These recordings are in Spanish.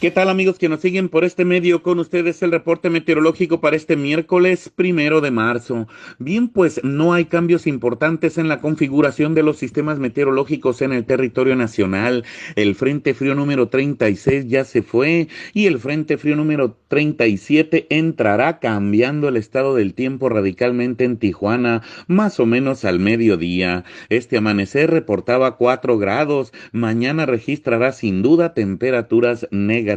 ¿Qué tal amigos que nos siguen por este medio? Con ustedes el reporte meteorológico para este miércoles primero de marzo. Bien, pues no hay cambios importantes en la configuración de los sistemas meteorológicos en el territorio nacional. El Frente Frío número 36 ya se fue y el Frente Frío número 37 entrará cambiando el estado del tiempo radicalmente en Tijuana, más o menos al mediodía. Este amanecer reportaba 4 grados, mañana registrará sin duda temperaturas negativas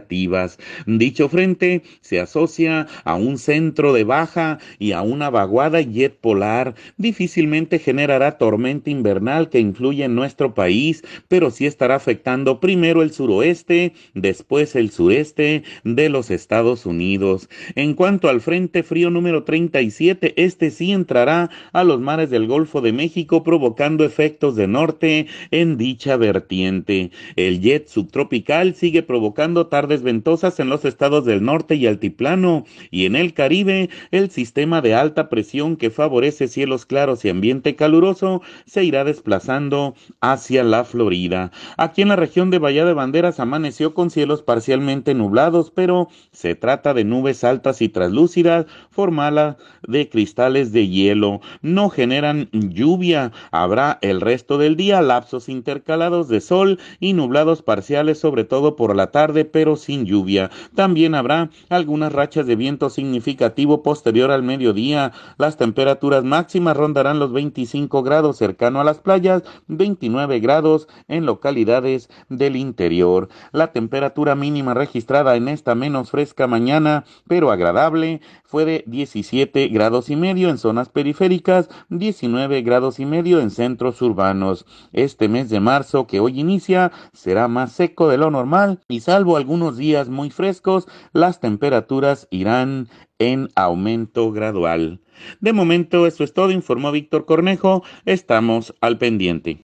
Dicho frente se asocia a un centro de baja y a una vaguada jet polar. Difícilmente generará tormenta invernal que influye en nuestro país, pero sí estará afectando primero el suroeste, después el sureste de los Estados Unidos. En cuanto al frente frío número 37, este sí entrará a los mares del Golfo de México provocando efectos de norte en dicha vertiente. El jet subtropical sigue provocando desventosas en los estados del norte y altiplano, y en el Caribe, el sistema de alta presión que favorece cielos claros y ambiente caluroso se irá desplazando hacia la Florida. Aquí en la región de Bahía de Banderas amaneció con cielos parcialmente nublados, pero se trata de nubes altas y translúcidas, formadas de cristales de hielo. No generan lluvia. Habrá el resto del día lapsos intercalados de sol y nublados parciales, sobre todo por la tarde, pero sin lluvia. También habrá algunas rachas de viento significativo posterior al mediodía. Las temperaturas máximas rondarán los 25 grados cercano a las playas, 29 grados en localidades del interior. La temperatura mínima registrada en esta menos fresca mañana, pero agradable, fue de 17 grados y medio en zonas periféricas, 19 grados y medio en centros urbanos. Este mes de marzo que hoy inicia será más seco de lo normal y salvo algunos días muy frescos, las temperaturas irán en aumento gradual. De momento eso es todo, informó Víctor Cornejo. Estamos al pendiente.